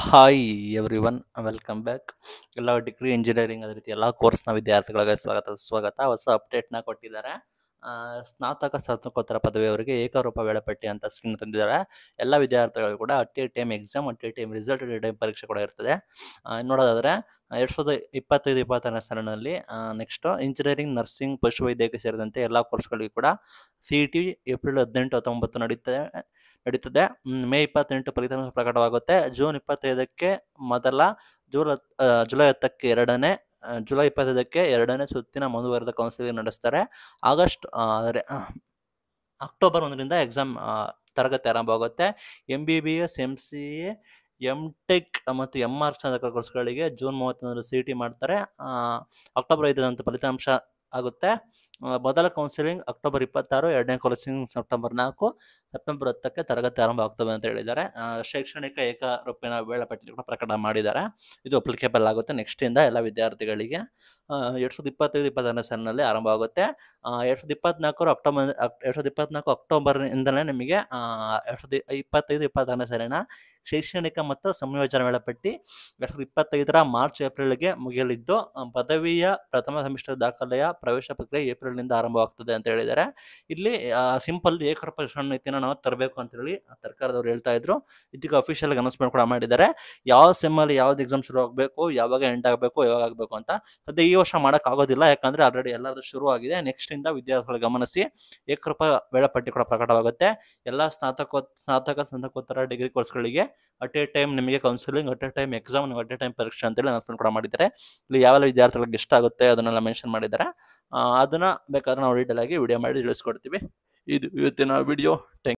hi everyone welcome back ಎಲ್ಲ degree engineering ಅದೇ ರೀತಿ ಎಲ್ಲ ಕೋರ್ಸ್ನ ವಿದ್ಯಾರ್ಥಿಗಳಿಗೆ ಸ್ವಾಗತ ಸ್ವಾಗತ ಹೊಸ ಅಪ್ಡೇಟ್ನ ಕೊಟ್ಟಿದ್ದಾರೆ ಸ್ನಾತಕ ಸ್ನಾತಕೋತ್ತರ ಪದವಿಯವರಿಗೆ ಏಕರೂಪ ವೇಳಾಪಟ್ಟಿ ಅಂತ ಸ್ಕೀಮ್ ತಂದಿದ್ದಾರೆ ಎಲ್ಲ ವಿದ್ಯಾರ್ಥಿಗಳು ಕೂಡ at a time exam at a time result at time ಪರೀಕ್ಷೆ ಕೂಡ ಇರ್ತದೆ ನೋಡೋದಾದರೆ ಎರಡು ಸಾವಿರದ ಇಪ್ಪತ್ತೈದು ಇಪ್ಪತ್ತನೇ ಸಾಲಿನಲ್ಲಿ ನೆಕ್ಸ್ಟ್ ಇಂಜಿನಿಯರಿಂಗ್ ನರ್ಸಿಂಗ್ ಪಶುವೈದ್ಯಕೀಯ ಸೇರಿದಂತೆ ಎಲ್ಲ ಕೋರ್ಸ್ಗಳಿಗೂ ಕೂಡ ಸಿ ಇ ಟಿ ಏಪ್ರಿಲ್ ಹದಿನೆಂಟು ಹತ್ತೊಂಬತ್ತು ನಡೀತದೆ ನಡೀತದೆ ಮೇ ಇಪ್ಪತ್ತೆಂಟು ಫಲಿತಾಂಶ ಪ್ರಕಟವಾಗುತ್ತೆ ಜೂನ್ ಇಪ್ಪತ್ತೈದಕ್ಕೆ ಮೊದಲ ಜೂಲ್ ಜುಲೈ ಹತ್ತಕ್ಕೆ ಎರಡನೇ ಜುಲೈ ಇಪ್ಪತ್ತೈದಕ್ಕೆ ಎರಡನೇ ಸುತ್ತಿನ ಮುಂದುವರೆದ ಕೌನ್ಸಿಲಿಂಗ್ ನಡೆಸ್ತಾರೆ ಆಗಸ್ಟ್ ಅಕ್ಟೋಬರ್ ಒಂದರಿಂದ ಎಕ್ಸಾಮ್ ತರಗತಿ ಆರಂಭವಾಗುತ್ತೆ M B B S M C A tech ಮತ್ತು ಎಮ್ ಆರ್ ಸ್ನಾತಕ ಕೋರ್ಸ್ಗಳಿಗೆ ಜೂನ್ ಮೂವತ್ತೊಂದರ ಸಿ ಟಿ ಮಾಡ್ತಾರೆ ಅಕ್ಟೋಬರ್ ಐದರಂತ ಫಲಿತಾಂಶ ಆಗುತ್ತೆ ಮೊದಲ ಕೌನ್ಸಿಲಿಂಗ್ ಅಕ್ಟೋಬರ್ ಇಪ್ಪತ್ತಾರು ಎರಡನೇ ಕೌನ್ಸಿಲಿಂಗ್ ಸೆಪ್ಟೆಂಬರ್ ನಾಲ್ಕು ಸೆಪ್ಟೆಂಬರ್ ಹತ್ತಕ್ಕೆ ತರಗತಿ ಆರಂಭ ಆಗ್ತವೆ ಅಂತ ಹೇಳಿದ್ದಾರೆ ಶೈಕ್ಷಣಿಕ ಏಕರೂಪಿನ ಕೂಡ ಪ್ರಕಟ ಮಾಡಿದ್ದಾರೆ ಇದು ಅಪ್ಲಿಕೇಬಲ್ ಆಗುತ್ತೆ ನೆಕ್ಸ್ಟ್ ಇಂದ ಎಲ್ಲ ವಿದ್ಯಾರ್ಥಿಗಳಿಗೆ ಎರಡು ಸಾವಿರದ ಇಪ್ಪತ್ತೈದು ಇಪ್ಪತ್ತಾರನೇ ಸಾಲಿನಲ್ಲಿ ಆರಂಭ ಆಗುತ್ತೆ ಎರಡು ಸಾವಿರದ ಇಪ್ಪತ್ನಾಲ್ಕರ ಅಕ್ಟೋಬರ್ ಎರಡು ಸಾವಿರದ ಇಪ್ಪತ್ನಾಲ್ಕು ಅಕ್ಟೋಬರ್ನಿಂದಲೇ ನಿಮಗೆ ಎರಡು ಸಾವಿರದ ಇಪ್ಪತ್ತೈದು ಇಪ್ಪತ್ತಾರನೇ ಸಾಲಿನ ಶೈಕ್ಷಣಿಕ ಮತ್ತು ಸಂಯೋಜನಾ ವೇಳಾಪಟ್ಟಿ ಎರಡು ಸಾವಿರದ ಇಪ್ಪತ್ತೈದರ ಮಾರ್ಚ್ ಏಪ್ರಿಲ್ಗೆ ಮುಗಿಯಲಿದ್ದು ಪದವಿಯ ಪ್ರಥಮ ಸೆಮಿಸ್ಟರ್ ದಾಖಲೆಯ ಪ್ರವೇಶ ಪ್ರಕ್ರಿಯೆ ಏಪ್ರಿಲ್ ಆರಂಭವಾಗ್ತದೆ ಅಂತ ಹೇಳಿದ್ದಾರೆ ಇಲ್ಲಿ ಸಿಂಪಲ್ ಏಕರೂಪ ಶ್ರವಣ ನೀತಿನ ನಾವು ತರಬೇಕು ಅಂತ ಹೇಳಿ ಸರ್ಕಾರದವರು ಹೇಳ್ತಾ ಇದ್ರು ಇದಕ್ಕೆ ಅಫಿಷಿಯಲ್ ಅನೌನ್ಸ್ಮೆಂಟ್ ಕೂಡ ಮಾಡಿದ್ದಾರೆ ಯಾವ ಸೆಮ್ ಅಲ್ಲಿ ಯಾವ್ದು ಎಕ್ಸಾಮ್ ಶುರು ಆಗಬೇಕು ಯಾವಾಗ ಎಂಡ್ ಆಗಬೇಕು ಯಾವಾಗ ಆಗಬೇಕು ಅಂತ ಸದ್ಯ ಈ ವರ್ಷ ಮಾಡಕ್ ಆಗೋದಿಲ್ಲ ಯಾಕಂದ್ರೆ ಆಲ್ರೆಡಿ ಎಲ್ಲಾದ್ರೂ ಶುರು ಆಗಿದೆ ನೆಕ್ಸ್ಟ್ ಇಂದ ವಿದ್ಯಾರ್ಥಿಗಳು ಗಮನಿಸಿ ಏಕರೂಪ ವೇಳಾಪಟ್ಟಿ ಕೂಡ ಪ್ರಕಟವಾಗುತ್ತೆ ಎಲ್ಲ ಸ್ನಾತಕೋತ್ ಸ್ನಾತಕ ಸ್ನಾತಕೋತ್ತರ ಡಿಗ್ರಿ ಕೋರ್ಸ್ಗಳಿಗೆ ಅಟ್ ಎ ಟೈಮ್ ನಿಮಗೆ counselling at a time exam at a time ಪರೀಕ್ಷೆ ಅಂತೇಳಿ ಅನೌನ್ಸ್ಮೆಂಟ್ ಕೂಡ ಮಾಡಿದ್ದಾರೆ ಇಲ್ಲಿ ಯಾವೆಲ್ಲ ವಿದ್ಯಾರ್ಥಿಗಳಿಗೆ ಇಷ್ಟ ಆಗುತ್ತೆ ಅದನ್ನೆಲ್ಲ ಮೆನ್ಷನ್ ಮಾಡಿದ್ದಾರೆ ಅದನ್ನ ಬೇಕಾದ್ರೆ ನಾವು ಡೀಟೇಲ್ ಆಗಿ ವಿಡಿಯೋ ಮಾಡಿ ತಿಳಿಸ್ಕೊಡ್ತೀವಿ ಇದು ಇವತ್ತಿನ ವಿಡಿಯೋ ಯು